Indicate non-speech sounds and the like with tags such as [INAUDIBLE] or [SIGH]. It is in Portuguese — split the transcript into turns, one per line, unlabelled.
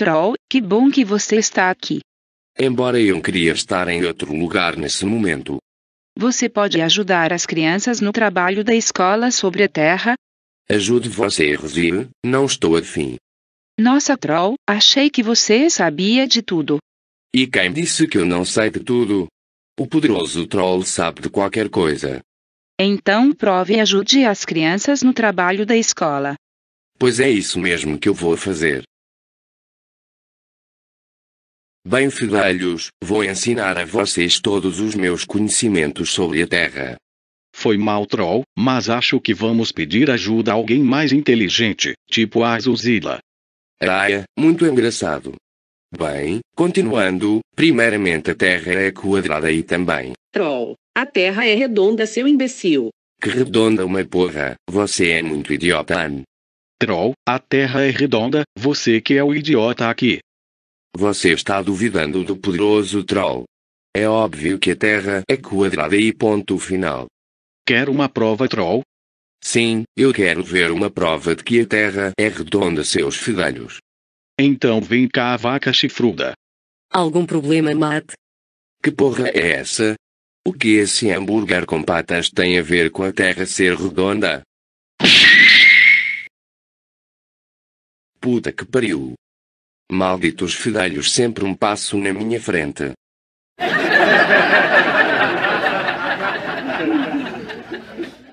Troll, que bom que você está aqui.
Embora eu queria estar em outro lugar nesse momento.
Você pode ajudar as crianças no trabalho da escola sobre a Terra?
Ajude você, Rosine, não estou afim.
Nossa Troll, achei que você sabia de tudo.
E quem disse que eu não sei de tudo? O poderoso Troll sabe de qualquer coisa.
Então prove e ajude as crianças no trabalho da escola.
Pois é isso mesmo que eu vou fazer.
Bem filhalhos, vou ensinar a vocês todos os meus conhecimentos sobre a Terra. Foi mal troll, mas acho que vamos pedir ajuda a alguém mais inteligente, tipo Azuzila. Araia, muito engraçado. Bem,
continuando, primeiramente a Terra é quadrada e também.
Troll, a Terra é redonda, seu imbecil.
Que redonda uma porra, você é muito idiota. Anne. Troll, a Terra é redonda, você que é o idiota aqui. Você está duvidando do poderoso Troll. É óbvio que a Terra é quadrada e ponto final. Quer uma prova Troll? Sim, eu quero ver uma prova de que a Terra é redonda seus fedelhos. Então vem cá a vaca chifruda. Algum problema, Matt? Que porra é essa? O que esse hambúrguer
com patas tem a ver com a Terra ser redonda? Puta que pariu. Malditos fedelhos sempre um passo na minha frente.
[LAUGHS]